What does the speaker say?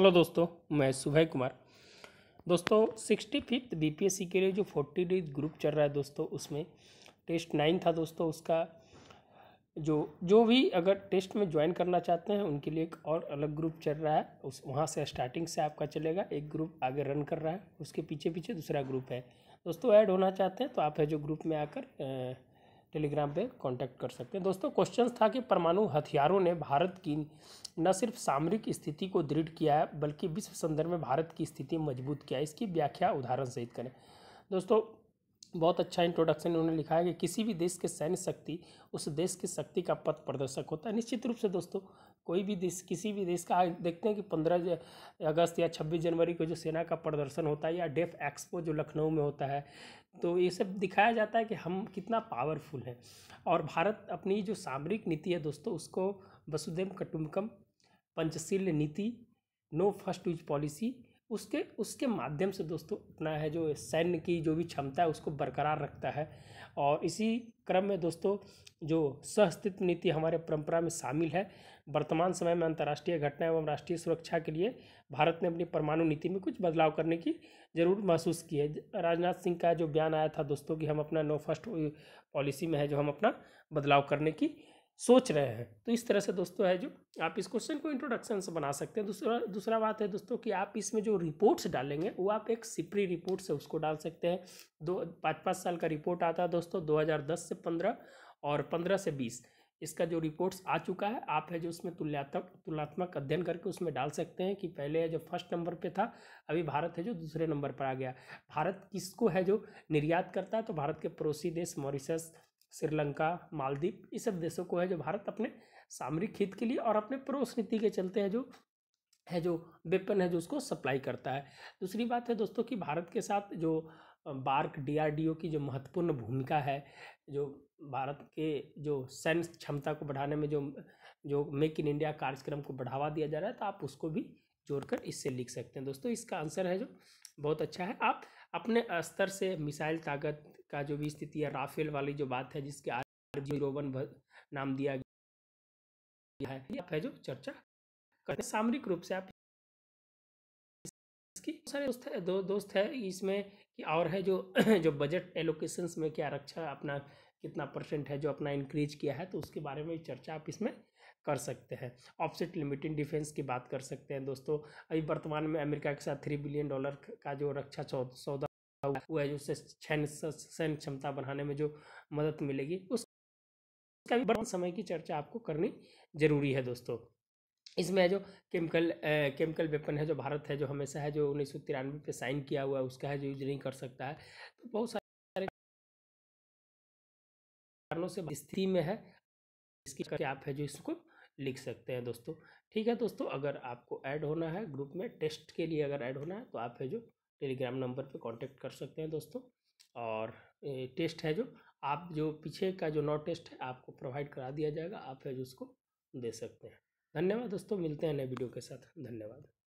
hello दोस्तों मैं सुभय कुमार दोस्तों सिक्सटी फिफ्थ बी के लिए जो फोर्टी डेज ग्रुप चल रहा है दोस्तों उसमें टेस्ट नाइन था दोस्तों उसका जो जो भी अगर टेस्ट में ज्वाइन करना चाहते हैं उनके लिए एक और अलग ग्रुप चल रहा है उस वहाँ से स्टार्टिंग से आपका चलेगा एक ग्रुप आगे रन कर रहा है उसके पीछे पीछे दूसरा ग्रुप है दोस्तों ऐड होना चाहते हैं तो आप है जो ग्रुप में आकर टेलीग्राम पे कांटेक्ट कर सकते हैं दोस्तों क्वेश्चन था कि परमाणु हथियारों ने भारत की न सिर्फ सामरिक स्थिति को दृढ़ किया है बल्कि विश्व संदर्भ में भारत की स्थिति मजबूत किया है इसकी व्याख्या उदाहरण सहित करें दोस्तों बहुत अच्छा इंट्रोडक्शन उन्होंने लिखा है कि किसी भी देश के सैन्य शक्ति उस देश की शक्ति का पथ प्रदर्शक होता है निश्चित रूप से दोस्तों कोई भी देश किसी भी देश का देखते हैं कि पंद्रह अगस्त या छब्बीस जनवरी को जो सेना का प्रदर्शन होता है या डेफ एक्सपो जो लखनऊ में होता है तो ये सब दिखाया जाता है कि हम कितना पावरफुल हैं और भारत अपनी जो सामरिक नीति है दोस्तों उसको वसुदेव कटुम्बकम पंचशील नीति नो फर्स्ट यूज पॉलिसी उसके उसके माध्यम से दोस्तों अपना है जो सैन्य की जो भी क्षमता है उसको बरकरार रखता है और इसी क्रम में दोस्तों जो सहस्तित्व नीति हमारे परंपरा में शामिल है वर्तमान समय में अंतर्राष्ट्रीय घटना एवं राष्ट्रीय सुरक्षा के लिए भारत ने अपनी परमाणु नीति में कुछ बदलाव करने की जरूर महसूस की है राजनाथ सिंह का जो बयान आया था दोस्तों कि हम अपना नो फर्स्ट पॉलिसी में है जो हम अपना बदलाव करने की सोच रहे हैं तो इस तरह से दोस्तों है जो आप इस क्वेश्चन को इंट्रोडक्शन से बना सकते हैं दूसरा दूसरा बात है दोस्तों कि आप इसमें जो रिपोर्ट्स डालेंगे वो आप एक सिपरी रिपोर्ट से उसको डाल सकते हैं दो पाँच पाँच साल का रिपोर्ट आता है दोस्तों 2010 से 15 और 15 से 20 इसका जो रिपोर्ट्स आ चुका है आप है जो उसमें तुल्यात्मक तुलनात्मक अध्ययन करके उसमें डाल सकते हैं कि पहले है जो फर्स्ट नंबर पर था अभी भारत है जो दूसरे नंबर पर आ गया भारत किसको है जो निर्यात करता है तो भारत के पड़ोसी देश मॉरिशस श्रीलंका मालदीप ये सब देशों को है जो भारत अपने सामरिक हित के लिए और अपने पड़ोस नीति के चलते हैं जो है जो वेपन है जो उसको सप्लाई करता है दूसरी बात है दोस्तों कि भारत के साथ जो बार्क डीआरडीओ की जो महत्वपूर्ण भूमिका है जो भारत के जो सैन्य क्षमता को बढ़ाने में जो जो मेक इन इंडिया कार्यक्रम को बढ़ावा दिया जा रहा है तो आप उसको भी जोड़कर इससे लिख सकते हैं दोस्तों इसका आंसर है जो बहुत अच्छा है आप अपने स्तर से मिसाइल ताकत का जो भी स्थिति है राफेल वाली जो बात है जिसके आर जीरो वन नाम दिया गया है आप है जो चर्चा करते सामरिक रूप से आप इसकी सारे दोस्त है दो दोस्त है इसमें कि और है जो जो बजट एलोकेशंस में क्या रक्षा अपना कितना परसेंट है जो अपना इंक्रीज किया है तो उसके बारे में चर्चा आप इसमें कर सकते हैं ऑफसेट लिमिटेड डिफेंस की बात कर सकते हैं दोस्तों अभी वर्तमान में अमेरिका के साथ थ्री बिलियन डॉलर का जो रक्षा सौदा हुआ है जो सैन्य सैन्य क्षमता बढ़ाने में जो मदद मिलेगी उसका भी बड़ा समय की चर्चा आपको करनी जरूरी है दोस्तों इसमें जो केमिकल केमिकल वेपन है जो भारत है जो हमेशा है जो उन्नीस सौ तिरानवे पे साइन किया हुआ है उसका है जो यूज नहीं कर सकता है तो बहुत सारे कारणों से स्थिति में है इसकी आप है जो इसको लिख सकते हैं दोस्तों ठीक है दोस्तों अगर आपको ऐड होना है ग्रुप में टेस्ट के लिए अगर ऐड होना है तो आप है जो टेलीग्राम नंबर पे कांटेक्ट कर सकते हैं दोस्तों और टेस्ट है जो आप जो पीछे का जो नॉट टेस्ट है आपको प्रोवाइड करा दिया जाएगा आप है जो उसको दे सकते हैं धन्यवाद दोस्तों मिलते हैं नए वीडियो के साथ धन्यवाद